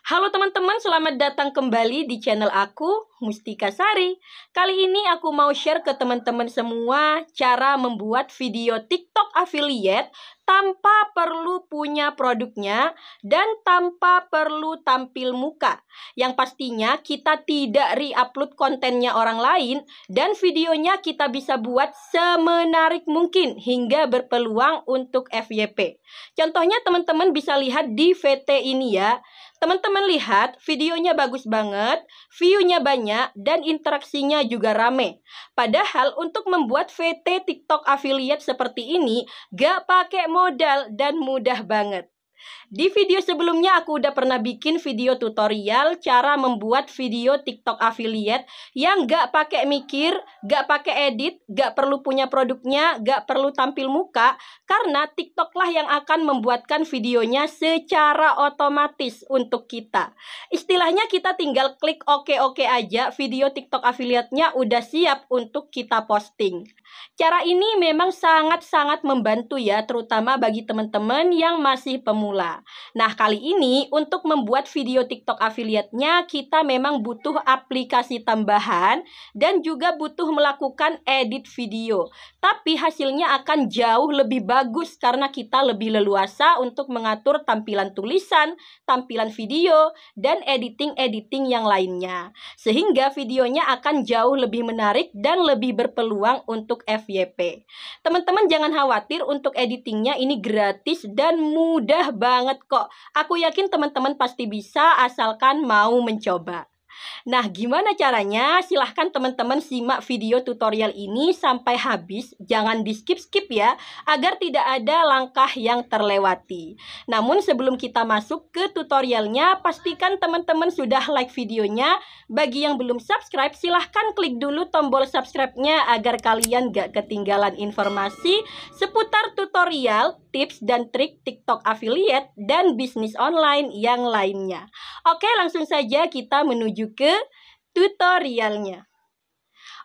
Halo teman-teman, selamat datang kembali di channel aku, Mustika Sari. Kali ini aku mau share ke teman-teman semua cara membuat video TikTok affiliate tanpa perlu punya produknya dan tanpa perlu tampil muka. Yang pastinya kita tidak re-upload kontennya orang lain dan videonya kita bisa buat semenarik mungkin hingga berpeluang untuk FYP. Contohnya teman-teman bisa lihat di VT ini ya. Teman-teman lihat, videonya bagus banget, view-nya banyak, dan interaksinya juga rame. Padahal untuk membuat VT TikTok affiliate seperti ini, gak pakai modal dan mudah banget. Di video sebelumnya aku udah pernah bikin video tutorial cara membuat video TikTok affiliate yang gak pakai mikir, gak pakai edit, gak perlu punya produknya, gak perlu tampil muka karena TikTok lah yang akan membuatkan videonya secara otomatis untuk kita. Istilahnya kita tinggal klik oke oke aja video TikTok affiliate-nya udah siap untuk kita posting. Cara ini memang sangat-sangat membantu ya terutama bagi teman-teman yang masih pemula. Nah, kali ini untuk membuat video TikTok affiliate kita memang butuh aplikasi tambahan dan juga butuh melakukan edit video. Tapi hasilnya akan jauh lebih bagus karena kita lebih leluasa untuk mengatur tampilan tulisan, tampilan video, dan editing-editing yang lainnya. Sehingga videonya akan jauh lebih menarik dan lebih berpeluang untuk FYP. Teman-teman jangan khawatir untuk editingnya ini gratis dan mudah banget banget kok. Aku yakin teman-teman pasti bisa asalkan mau mencoba. Nah, gimana caranya? Silahkan teman-teman simak video tutorial ini sampai habis. Jangan di skip-skip ya, agar tidak ada langkah yang terlewati. Namun sebelum kita masuk ke tutorialnya, pastikan teman-teman sudah like videonya. Bagi yang belum subscribe, silahkan klik dulu tombol subscribe-nya agar kalian gak ketinggalan informasi seputar tutorial, tips, dan trik TikTok affiliate dan bisnis online yang lainnya. Oke, langsung saja kita menuju ke tutorialnya.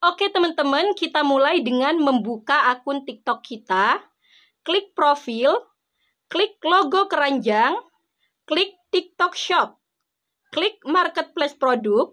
Oke teman-teman, kita mulai dengan membuka akun TikTok kita. Klik profil, klik logo keranjang, klik TikTok Shop, klik marketplace produk.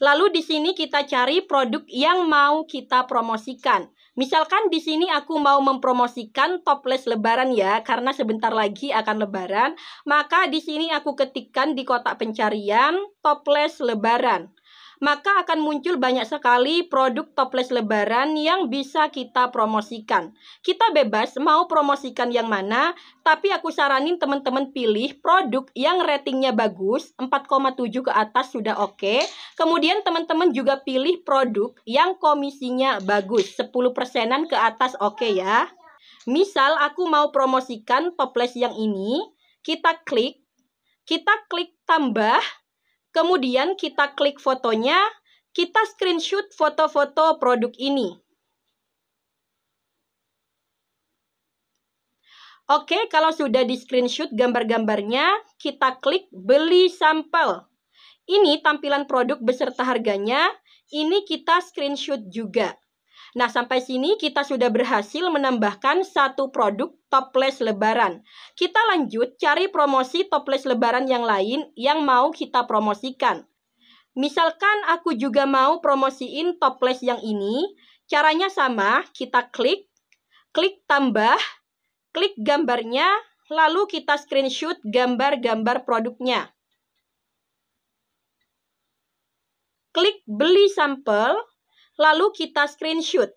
Lalu di sini kita cari produk yang mau kita promosikan. Misalkan di sini aku mau mempromosikan toples lebaran ya, karena sebentar lagi akan lebaran, maka di sini aku ketikkan di kotak pencarian toples lebaran maka akan muncul banyak sekali produk toples lebaran yang bisa kita promosikan. Kita bebas mau promosikan yang mana, tapi aku saranin teman-teman pilih produk yang ratingnya bagus, 4,7 ke atas sudah oke. Okay. Kemudian teman-teman juga pilih produk yang komisinya bagus, 10 persenan ke atas oke okay ya. Misal aku mau promosikan toples yang ini, kita klik, kita klik tambah, Kemudian kita klik fotonya, kita screenshot foto-foto produk ini. Oke, kalau sudah di screenshot gambar-gambarnya, kita klik beli sampel. Ini tampilan produk beserta harganya, ini kita screenshot juga. Nah, sampai sini kita sudah berhasil menambahkan satu produk toples lebaran. Kita lanjut cari promosi toples lebaran yang lain yang mau kita promosikan. Misalkan aku juga mau promosiin toples yang ini, caranya sama, kita klik, klik tambah, klik gambarnya, lalu kita screenshot gambar-gambar produknya. Klik beli sampel, lalu kita screenshot.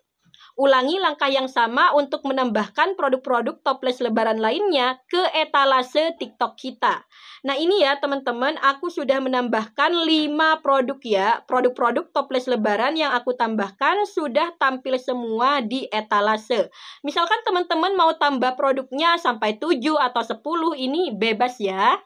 Ulangi langkah yang sama untuk menambahkan produk-produk toples lebaran lainnya ke etalase TikTok kita. Nah ini ya teman-teman, aku sudah menambahkan 5 produk ya. Produk-produk toples lebaran yang aku tambahkan sudah tampil semua di etalase. Misalkan teman-teman mau tambah produknya sampai 7 atau 10 ini bebas ya.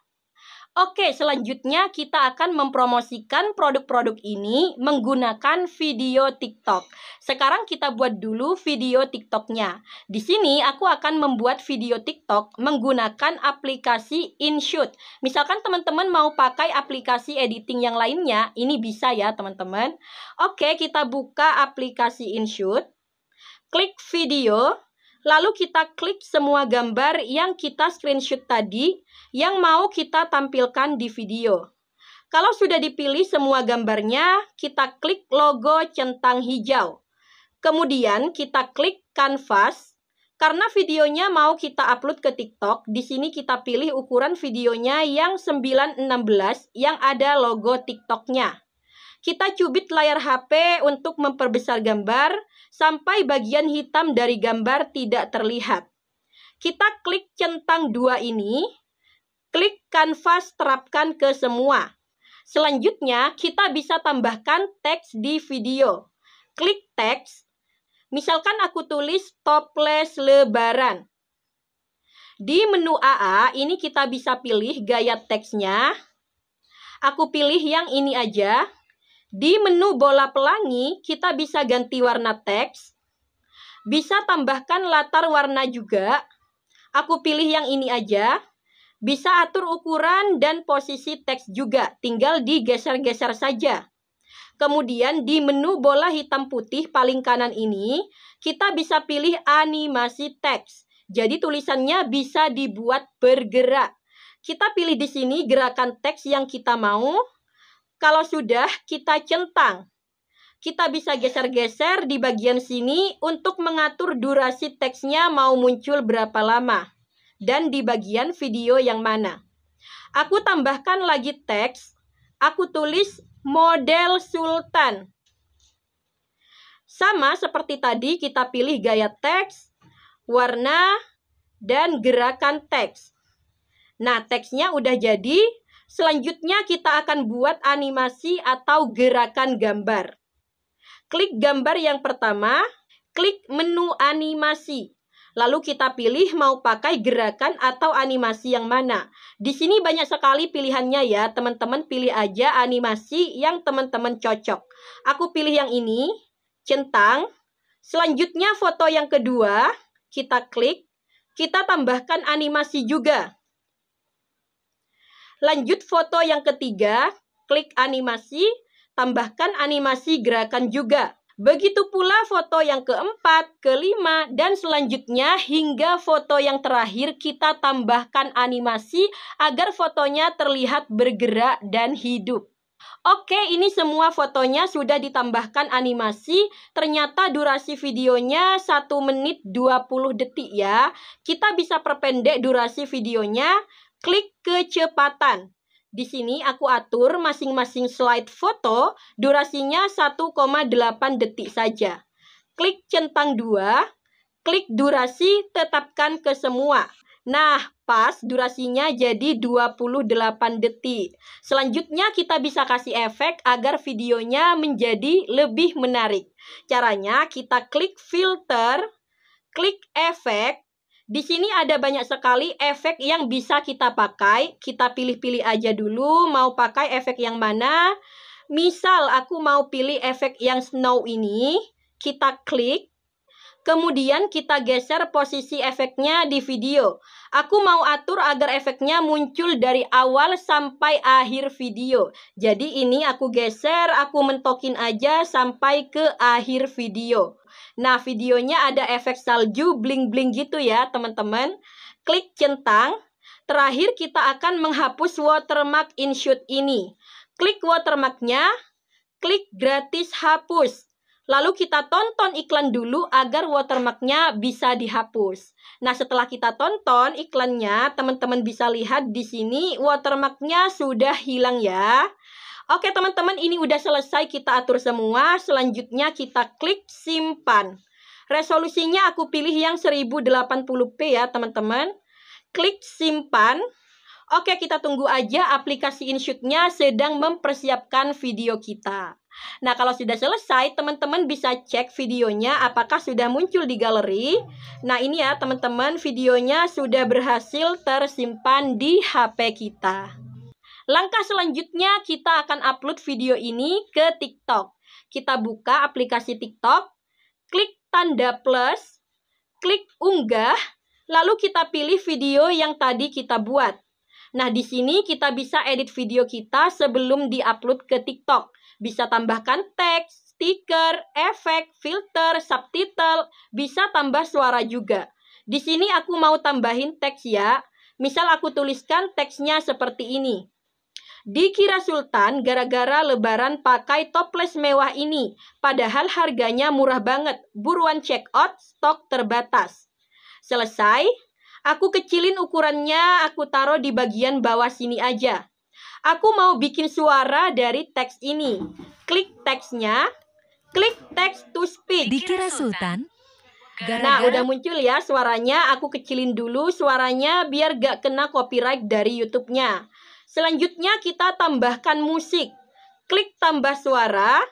Oke, selanjutnya kita akan mempromosikan produk-produk ini menggunakan video TikTok. Sekarang kita buat dulu video TikToknya. Di sini aku akan membuat video TikTok menggunakan aplikasi InShoot. Misalkan teman-teman mau pakai aplikasi editing yang lainnya, ini bisa ya teman-teman. Oke, kita buka aplikasi InShoot. Klik video. Lalu kita klik semua gambar yang kita screenshot tadi yang mau kita tampilkan di video. Kalau sudah dipilih semua gambarnya, kita klik logo centang hijau. Kemudian kita klik canvas. Karena videonya mau kita upload ke TikTok, di sini kita pilih ukuran videonya yang 916 yang ada logo TikToknya kita cubit layar HP untuk memperbesar gambar sampai bagian hitam dari gambar tidak terlihat. Kita klik centang dua ini, klik kanvas terapkan ke semua. Selanjutnya, kita bisa tambahkan teks di video. Klik teks, misalkan aku tulis toples lebaran. Di menu AA, ini kita bisa pilih gaya teksnya. Aku pilih yang ini aja. Di menu bola pelangi, kita bisa ganti warna teks, bisa tambahkan latar warna juga. Aku pilih yang ini aja. Bisa atur ukuran dan posisi teks juga, tinggal digeser-geser saja. Kemudian di menu bola hitam putih paling kanan ini, kita bisa pilih animasi teks. Jadi tulisannya bisa dibuat bergerak. Kita pilih di sini gerakan teks yang kita mau kalau sudah, kita centang. Kita bisa geser-geser di bagian sini untuk mengatur durasi teksnya mau muncul berapa lama. Dan di bagian video yang mana. Aku tambahkan lagi teks. Aku tulis model sultan. Sama seperti tadi kita pilih gaya teks, warna, dan gerakan teks. Nah, teksnya udah jadi, Selanjutnya kita akan buat animasi atau gerakan gambar. Klik gambar yang pertama, klik menu animasi. Lalu kita pilih mau pakai gerakan atau animasi yang mana. Di sini banyak sekali pilihannya ya, teman-teman pilih aja animasi yang teman-teman cocok. Aku pilih yang ini, centang. Selanjutnya foto yang kedua, kita klik, kita tambahkan animasi juga. Lanjut foto yang ketiga, klik animasi, tambahkan animasi gerakan juga. Begitu pula foto yang keempat, kelima, dan selanjutnya hingga foto yang terakhir kita tambahkan animasi agar fotonya terlihat bergerak dan hidup. Oke, ini semua fotonya sudah ditambahkan animasi. Ternyata durasi videonya 1 menit 20 detik ya. Kita bisa perpendek durasi videonya klik kecepatan. Di sini aku atur masing-masing slide foto durasinya 1,8 detik saja. Klik centang 2, klik durasi tetapkan ke semua. Nah, pas durasinya jadi 28 detik. Selanjutnya kita bisa kasih efek agar videonya menjadi lebih menarik. Caranya kita klik filter, klik efek, di sini ada banyak sekali efek yang bisa kita pakai. Kita pilih-pilih aja dulu mau pakai efek yang mana. Misal aku mau pilih efek yang snow ini, kita klik. Kemudian kita geser posisi efeknya di video. Aku mau atur agar efeknya muncul dari awal sampai akhir video. Jadi ini aku geser, aku mentokin aja sampai ke akhir video. Nah, videonya ada efek salju bling-bling gitu ya, teman-teman. Klik centang. Terakhir kita akan menghapus watermark shoot ini. Klik watermarknya, klik gratis hapus. Lalu kita tonton iklan dulu agar watermarknya bisa dihapus. Nah, setelah kita tonton iklannya, teman-teman bisa lihat di sini watermarknya sudah hilang ya. Oke, teman-teman, ini udah selesai kita atur semua. Selanjutnya kita klik simpan. Resolusinya aku pilih yang 1080p ya, teman-teman. Klik simpan. Oke, kita tunggu aja aplikasi InShoot-nya sedang mempersiapkan video kita. Nah, kalau sudah selesai, teman-teman bisa cek videonya apakah sudah muncul di galeri. Nah, ini ya teman-teman, videonya sudah berhasil tersimpan di HP kita. Langkah selanjutnya kita akan upload video ini ke TikTok. Kita buka aplikasi TikTok, klik tanda plus, klik unggah, lalu kita pilih video yang tadi kita buat. Nah, di sini kita bisa edit video kita sebelum diupload ke TikTok bisa tambahkan teks, stiker, efek, filter, subtitle, bisa tambah suara juga. Di sini aku mau tambahin teks ya. Misal aku tuliskan teksnya seperti ini. Dikira Sultan gara-gara lebaran pakai toples mewah ini, padahal harganya murah banget. Buruan check out, stok terbatas. Selesai, aku kecilin ukurannya, aku taruh di bagian bawah sini aja. Aku mau bikin suara dari teks ini. Klik teksnya, klik text to speech. Dikira Sultan. Gara -gara... Nah, udah muncul ya suaranya. Aku kecilin dulu suaranya biar gak kena copyright dari YouTube-nya. Selanjutnya kita tambahkan musik. Klik tambah suara,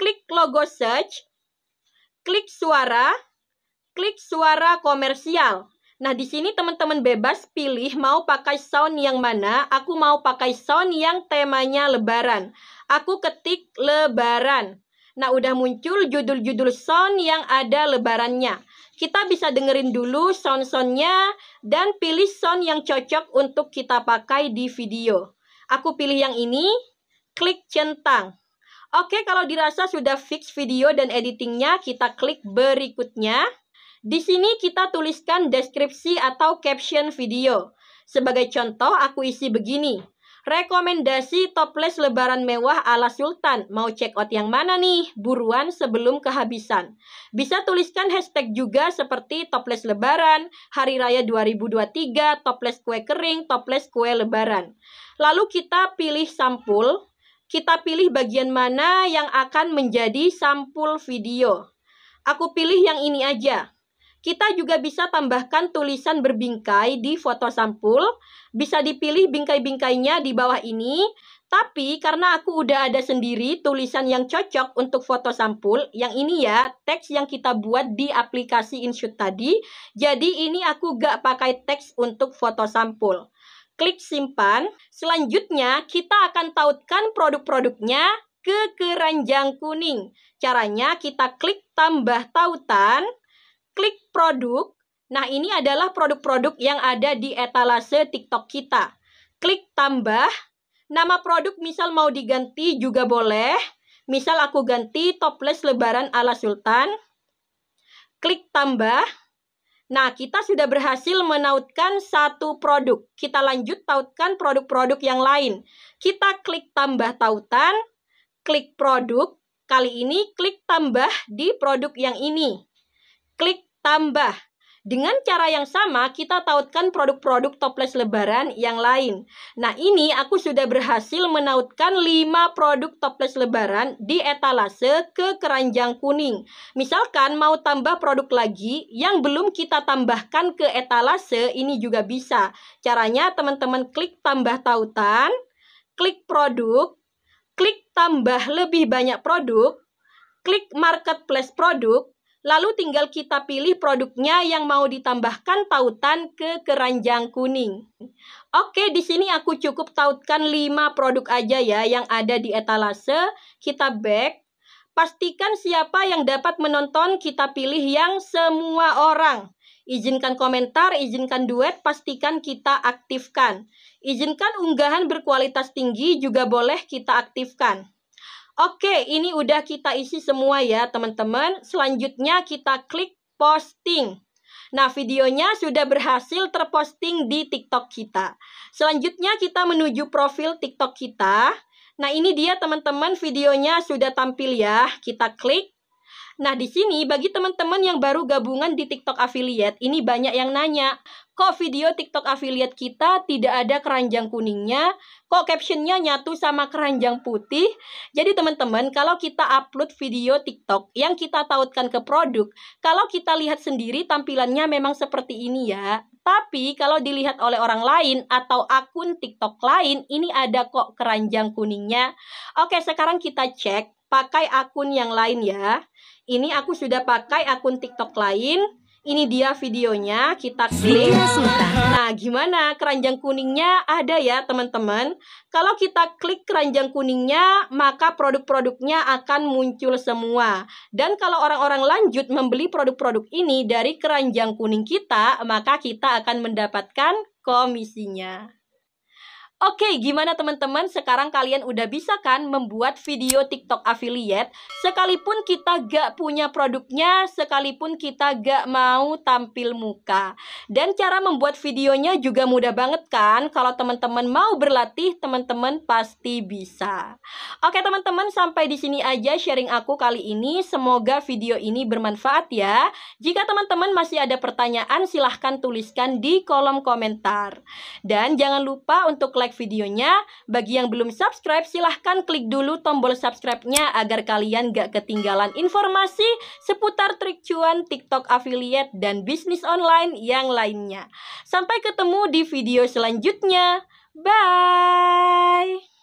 klik logo search, klik suara, klik suara komersial. Nah, di sini teman-teman bebas pilih mau pakai sound yang mana. Aku mau pakai sound yang temanya lebaran. Aku ketik lebaran. Nah, udah muncul judul-judul sound yang ada lebarannya. Kita bisa dengerin dulu sound-soundnya dan pilih sound yang cocok untuk kita pakai di video. Aku pilih yang ini, klik centang. Oke, kalau dirasa sudah fix video dan editingnya, kita klik berikutnya. Di sini kita tuliskan deskripsi atau caption video. Sebagai contoh, aku isi begini. Rekomendasi toples lebaran mewah ala Sultan. Mau check out yang mana nih? Buruan sebelum kehabisan. Bisa tuliskan hashtag juga seperti toples lebaran, hari raya 2023, toples kue kering, toples kue lebaran. Lalu kita pilih sampul. Kita pilih bagian mana yang akan menjadi sampul video. Aku pilih yang ini aja. Kita juga bisa tambahkan tulisan berbingkai di foto sampul. Bisa dipilih bingkai-bingkainya di bawah ini. Tapi karena aku udah ada sendiri tulisan yang cocok untuk foto sampul, yang ini ya, teks yang kita buat di aplikasi InShoot tadi. Jadi ini aku gak pakai teks untuk foto sampul. Klik simpan. Selanjutnya kita akan tautkan produk-produknya ke keranjang kuning. Caranya kita klik tambah tautan, klik produk. Nah, ini adalah produk-produk yang ada di etalase TikTok kita. Klik tambah. Nama produk misal mau diganti juga boleh. Misal aku ganti toples lebaran ala sultan. Klik tambah. Nah, kita sudah berhasil menautkan satu produk. Kita lanjut tautkan produk-produk yang lain. Kita klik tambah tautan, klik produk. Kali ini klik tambah di produk yang ini. Klik Tambah, dengan cara yang sama, kita tautkan produk-produk toples lebaran yang lain. Nah, ini aku sudah berhasil menautkan 5 produk toples lebaran di etalase ke keranjang kuning. Misalkan mau tambah produk lagi yang belum kita tambahkan ke etalase, ini juga bisa. Caranya teman-teman klik tambah tautan, klik produk, klik tambah lebih banyak produk, klik marketplace produk, Lalu tinggal kita pilih produknya yang mau ditambahkan tautan ke keranjang kuning. Oke, di sini aku cukup tautkan 5 produk aja ya yang ada di etalase. Kita back. Pastikan siapa yang dapat menonton, kita pilih yang semua orang. Izinkan komentar, izinkan duet, pastikan kita aktifkan. Izinkan unggahan berkualitas tinggi juga boleh kita aktifkan. Oke, ini udah kita isi semua ya teman-teman. Selanjutnya kita klik posting. Nah, videonya sudah berhasil terposting di TikTok kita. Selanjutnya kita menuju profil TikTok kita. Nah, ini dia teman-teman videonya sudah tampil ya. Kita klik Nah, di sini bagi teman-teman yang baru gabungan di TikTok affiliate, ini banyak yang nanya, kok video TikTok affiliate kita tidak ada keranjang kuningnya, kok captionnya nyatu sama keranjang putih. Jadi teman-teman, kalau kita upload video TikTok yang kita tautkan ke produk, kalau kita lihat sendiri tampilannya memang seperti ini ya. Tapi kalau dilihat oleh orang lain atau akun TikTok lain, ini ada kok keranjang kuningnya. Oke, sekarang kita cek pakai akun yang lain ya. Ini aku sudah pakai akun TikTok lain. Ini dia videonya, kita klik. Nah, gimana keranjang kuningnya ada ya, teman-teman? Kalau kita klik keranjang kuningnya, maka produk-produknya akan muncul semua. Dan kalau orang-orang lanjut membeli produk-produk ini dari keranjang kuning kita, maka kita akan mendapatkan komisinya. Oke, okay, gimana teman-teman? Sekarang kalian udah bisa kan membuat video TikTok affiliate? Sekalipun kita gak punya produknya, sekalipun kita gak mau tampil muka. Dan cara membuat videonya juga mudah banget kan? Kalau teman-teman mau berlatih, teman-teman pasti bisa. Oke okay, teman-teman, sampai di sini aja sharing aku kali ini. Semoga video ini bermanfaat ya. Jika teman-teman masih ada pertanyaan, silahkan tuliskan di kolom komentar. Dan jangan lupa untuk like like videonya. Bagi yang belum subscribe, silahkan klik dulu tombol subscribe-nya agar kalian gak ketinggalan informasi seputar trik cuan, TikTok affiliate, dan bisnis online yang lainnya. Sampai ketemu di video selanjutnya. Bye!